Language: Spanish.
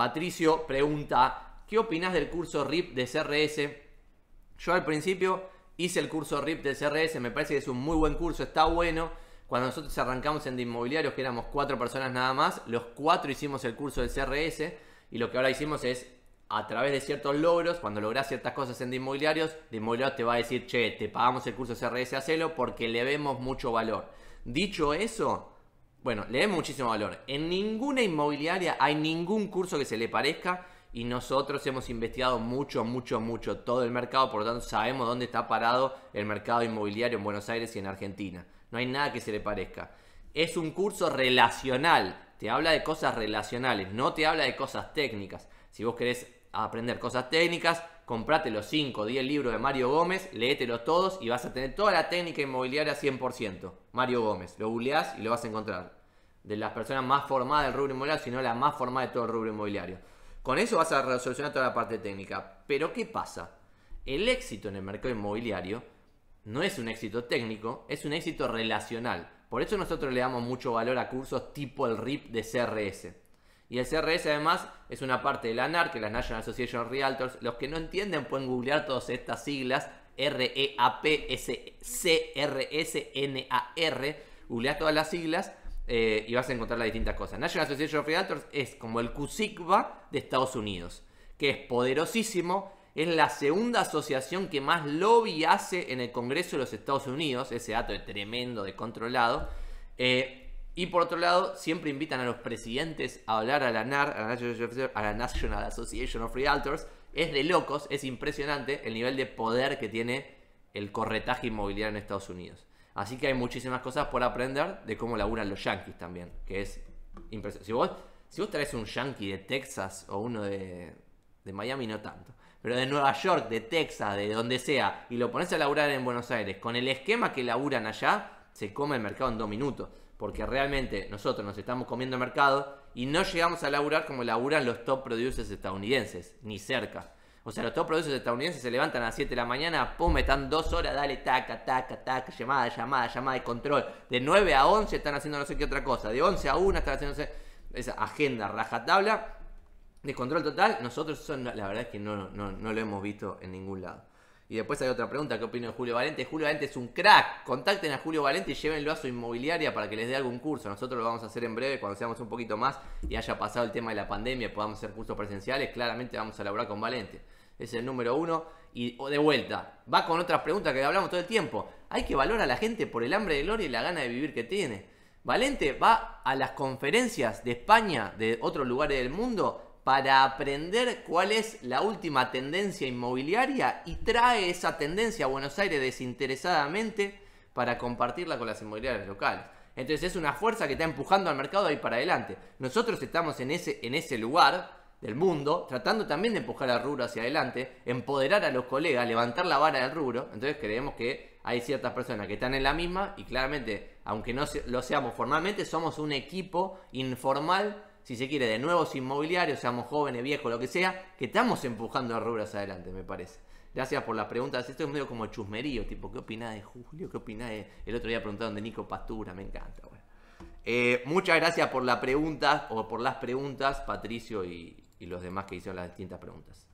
Patricio pregunta, ¿qué opinas del curso RIP de CRS? Yo al principio hice el curso RIP de CRS, me parece que es un muy buen curso, está bueno. Cuando nosotros arrancamos en de inmobiliarios, que éramos cuatro personas nada más, los cuatro hicimos el curso del CRS y lo que ahora hicimos es a través de ciertos logros, cuando logras ciertas cosas en de inmobiliarios, de inmobiliarios te va a decir, che, te pagamos el curso CRS, hacelo porque le vemos mucho valor. Dicho eso, bueno, le den muchísimo valor. En ninguna inmobiliaria hay ningún curso que se le parezca y nosotros hemos investigado mucho, mucho, mucho todo el mercado, por lo tanto sabemos dónde está parado el mercado inmobiliario en Buenos Aires y en Argentina. No hay nada que se le parezca. Es un curso relacional, te habla de cosas relacionales, no te habla de cosas técnicas. Si vos querés aprender cosas técnicas, comprate los 5 o 10 libros de Mario Gómez, léetelos todos y vas a tener toda la técnica inmobiliaria 100%. Mario Gómez, lo googleás y lo vas a encontrar. De las personas más formadas del rubro inmobiliario, sino la más formada de todo el rubro inmobiliario. Con eso vas a resolucionar toda la parte técnica. Pero ¿qué pasa? El éxito en el mercado inmobiliario no es un éxito técnico, es un éxito relacional. Por eso nosotros le damos mucho valor a cursos tipo el RIP de CRS. Y el CRS además es una parte de la NAR, que es la National Association of Realtors. Los que no entienden pueden googlear todas estas siglas. R-E-A-P, S-C-R-S-N-A-R. Googleás todas las siglas eh, y vas a encontrar las distintas cosas. National Association of Realtors es como el CUSICBA de Estados Unidos, que es poderosísimo. Es la segunda asociación que más lobby hace en el Congreso de los Estados Unidos. Ese dato es tremendo, descontrolado. Eh, y por otro lado, siempre invitan a los presidentes a hablar a la NAR, a la National Association of Realtors. Es de locos, es impresionante el nivel de poder que tiene el corretaje inmobiliario en Estados Unidos. Así que hay muchísimas cosas por aprender de cómo laburan los yankees también, que es impresionante. Si vos, si traes un yankee de Texas o uno de, de Miami, no tanto, pero de Nueva York, de Texas, de donde sea, y lo pones a laburar en Buenos Aires, con el esquema que laburan allá, se come el mercado en dos minutos. Porque realmente nosotros nos estamos comiendo el mercado y no llegamos a laburar como laburan los top producers estadounidenses, ni cerca. O sea, los top producers estadounidenses se levantan a las 7 de la mañana, pum, están dos horas, dale, taca, taca, taca, llamada, llamada, llamada de control. De 9 a 11 están haciendo no sé qué otra cosa. De 11 a 1 están haciendo esa agenda rajatabla de control total. Nosotros eso, la verdad es que no, no lo hemos visto en ningún lado. Y después hay otra pregunta, ¿qué opina de Julio Valente? Julio Valente es un crack. Contacten a Julio Valente y llévenlo a su inmobiliaria para que les dé algún curso. Nosotros lo vamos a hacer en breve, cuando seamos un poquito más y haya pasado el tema de la pandemia, y podamos hacer cursos presenciales, claramente vamos a elaborar con Valente. Es el número uno. Y de vuelta, va con otras preguntas que hablamos todo el tiempo. Hay que valorar a la gente por el hambre de gloria y la gana de vivir que tiene. Valente va a las conferencias de España, de otros lugares del mundo, para aprender cuál es la última tendencia inmobiliaria y trae esa tendencia a Buenos Aires desinteresadamente para compartirla con las inmobiliarias locales. Entonces es una fuerza que está empujando al mercado ahí para adelante. Nosotros estamos en ese, en ese lugar del mundo, tratando también de empujar al rubro hacia adelante, empoderar a los colegas, levantar la vara del rubro. Entonces creemos que hay ciertas personas que están en la misma y claramente, aunque no lo seamos formalmente, somos un equipo informal si se quiere, de nuevos inmobiliarios, seamos jóvenes, viejos, lo que sea, que estamos empujando a rubras adelante, me parece. Gracias por las preguntas. Esto es medio como chusmerío, tipo, ¿qué opinás de Julio? ¿Qué opinás de.? El otro día preguntaron de Nico Pastura, me encanta, eh, muchas gracias por la pregunta o por las preguntas, Patricio y los demás que hicieron las distintas preguntas.